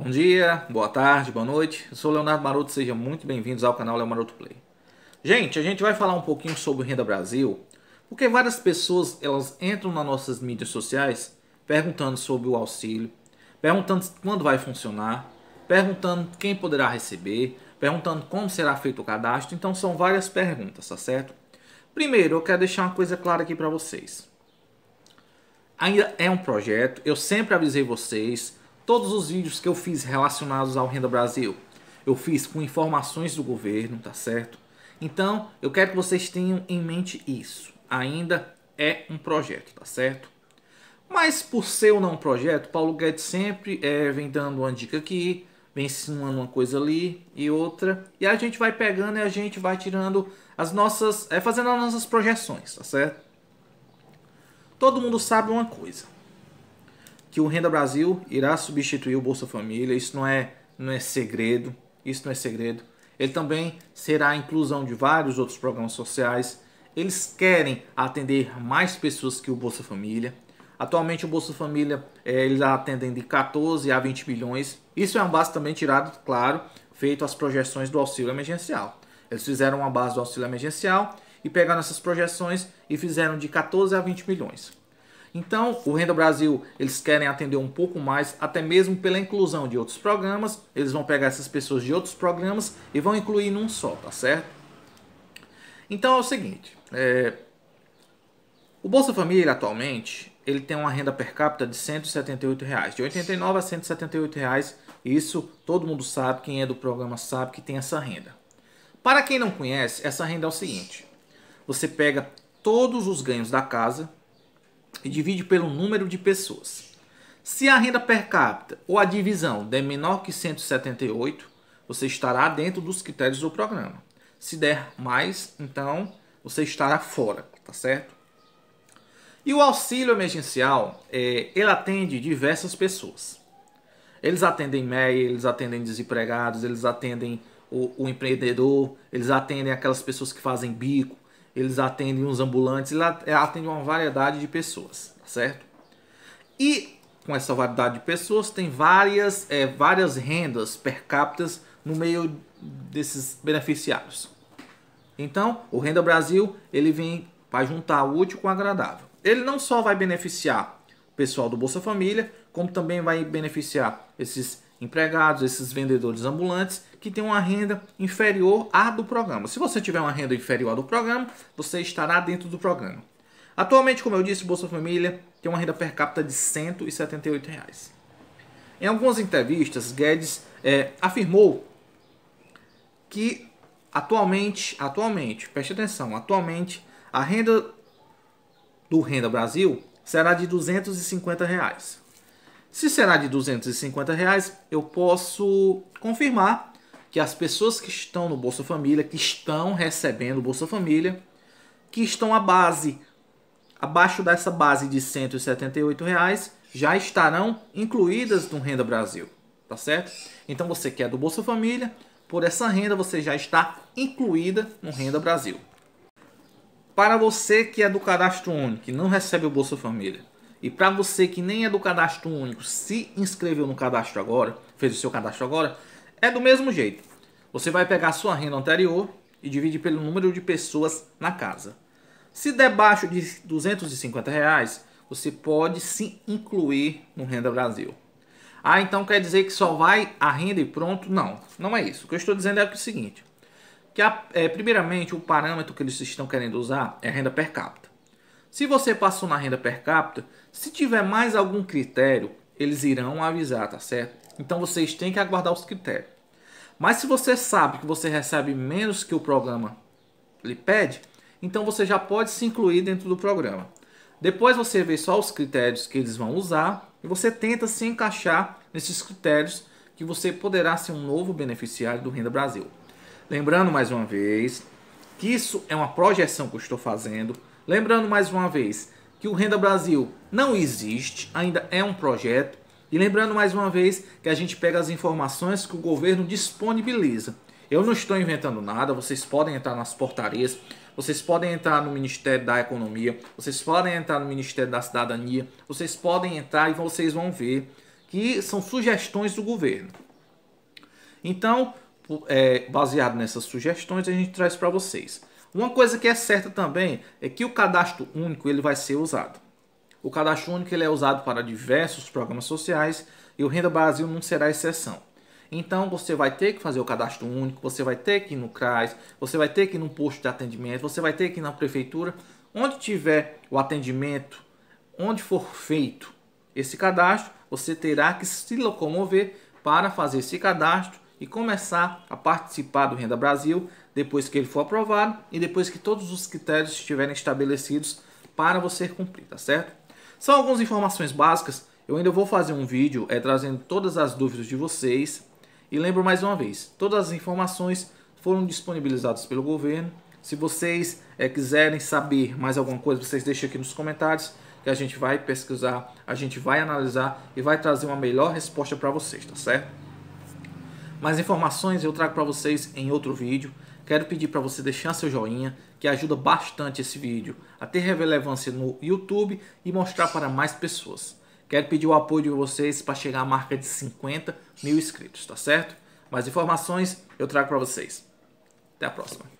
Bom dia, boa tarde, boa noite. Eu sou Leonardo Maroto, sejam muito bem-vindos ao canal Leonardo Maroto Play. Gente, a gente vai falar um pouquinho sobre o Renda Brasil, porque várias pessoas elas entram nas nossas mídias sociais perguntando sobre o auxílio, perguntando quando vai funcionar, perguntando quem poderá receber, perguntando como será feito o cadastro. Então são várias perguntas, tá certo? Primeiro, eu quero deixar uma coisa clara aqui para vocês. Ainda é um projeto, eu sempre avisei vocês, todos os vídeos que eu fiz relacionados ao Renda Brasil, eu fiz com informações do governo, tá certo? Então, eu quero que vocês tenham em mente isso. Ainda é um projeto, tá certo? Mas por ser ou não um projeto, Paulo Guedes sempre é, vem dando uma dica aqui, vem ensinando uma coisa ali e outra. E a gente vai pegando e a gente vai tirando as nossas. É, fazendo as nossas projeções, tá certo? Todo mundo sabe uma coisa que o Renda Brasil irá substituir o Bolsa Família, isso não é, não é segredo, isso não é segredo. Ele também será a inclusão de vários outros programas sociais. Eles querem atender mais pessoas que o Bolsa Família. Atualmente o Bolsa Família é, eles atendem de 14 a 20 milhões. Isso é uma base também tirada, claro, feito as projeções do auxílio emergencial. Eles fizeram uma base do auxílio emergencial e pegaram essas projeções e fizeram de 14 a 20 milhões. Então, o Renda Brasil, eles querem atender um pouco mais, até mesmo pela inclusão de outros programas. Eles vão pegar essas pessoas de outros programas e vão incluir num só, tá certo? Então é o seguinte, é... o Bolsa Família atualmente, ele tem uma renda per capita de 178 reais, de 89 a 178 reais. Isso todo mundo sabe, quem é do programa sabe que tem essa renda. Para quem não conhece, essa renda é o seguinte: você pega todos os ganhos da casa, e divide pelo número de pessoas. Se a renda per capita ou a divisão der menor que 178, você estará dentro dos critérios do programa. Se der mais, então você estará fora, tá certo? E o auxílio emergencial, é, ele atende diversas pessoas. Eles atendem MEI, eles atendem desempregados, eles atendem o, o empreendedor, eles atendem aquelas pessoas que fazem bico, eles atendem os ambulantes, eles atendem uma variedade de pessoas, tá certo? E com essa variedade de pessoas, tem várias, é, várias rendas per capita no meio desses beneficiários. Então, o Renda Brasil, ele vem para juntar o útil com o agradável. Ele não só vai beneficiar o pessoal do Bolsa Família, como também vai beneficiar esses empregados, esses vendedores ambulantes que têm uma renda inferior à do programa. Se você tiver uma renda inferior à do programa, você estará dentro do programa. Atualmente, como eu disse, Bolsa Família tem uma renda per capita de R$ 178. Reais. Em algumas entrevistas, Guedes é, afirmou que atualmente, atualmente, preste atenção, atualmente a renda do Renda Brasil será de R$ 250. Reais. Se será de 250 reais, eu posso confirmar que as pessoas que estão no Bolsa Família, que estão recebendo o Bolsa Família, que estão à base, abaixo dessa base de 178 reais, já estarão incluídas no Renda Brasil, tá certo? Então você quer é do Bolsa Família, por essa renda você já está incluída no Renda Brasil. Para você que é do cadastro único, que não recebe o Bolsa Família, e para você que nem é do cadastro único, se inscreveu no cadastro agora, fez o seu cadastro agora, é do mesmo jeito. Você vai pegar a sua renda anterior e divide pelo número de pessoas na casa. Se der baixo de 250 reais, você pode se incluir no Renda Brasil. Ah, então quer dizer que só vai a renda e pronto? Não, não é isso. O que eu estou dizendo é o seguinte, que a, é, primeiramente o parâmetro que eles estão querendo usar é a renda per capita. Se você passou na renda per capita, se tiver mais algum critério, eles irão avisar, tá certo? Então vocês têm que aguardar os critérios. Mas se você sabe que você recebe menos que o programa lhe pede, então você já pode se incluir dentro do programa. Depois você vê só os critérios que eles vão usar e você tenta se encaixar nesses critérios que você poderá ser um novo beneficiário do Renda Brasil. Lembrando mais uma vez que isso é uma projeção que eu estou fazendo Lembrando mais uma vez que o Renda Brasil não existe, ainda é um projeto. E lembrando mais uma vez que a gente pega as informações que o governo disponibiliza. Eu não estou inventando nada, vocês podem entrar nas portarias, vocês podem entrar no Ministério da Economia, vocês podem entrar no Ministério da Cidadania, vocês podem entrar e vocês vão ver que são sugestões do governo. Então, é, baseado nessas sugestões, a gente traz para vocês. Uma coisa que é certa também é que o cadastro único ele vai ser usado. O cadastro único ele é usado para diversos programas sociais e o Renda Brasil não será exceção. Então você vai ter que fazer o cadastro único, você vai ter que ir no CRAS, você vai ter que ir no posto de atendimento, você vai ter que ir na prefeitura, onde tiver o atendimento, onde for feito esse cadastro, você terá que se locomover para fazer esse cadastro e começar a participar do Renda Brasil depois que ele for aprovado e depois que todos os critérios estiverem estabelecidos para você cumprir, tá certo? São algumas informações básicas. Eu ainda vou fazer um vídeo é, trazendo todas as dúvidas de vocês. E lembro mais uma vez, todas as informações foram disponibilizadas pelo governo. Se vocês é, quiserem saber mais alguma coisa, vocês deixem aqui nos comentários que a gente vai pesquisar, a gente vai analisar e vai trazer uma melhor resposta para vocês, tá certo? Mais informações eu trago para vocês em outro vídeo quero pedir para você deixar seu joinha, que ajuda bastante esse vídeo a ter relevância no YouTube e mostrar para mais pessoas. Quero pedir o apoio de vocês para chegar à marca de 50 mil inscritos, tá certo? Mais informações eu trago para vocês. Até a próxima.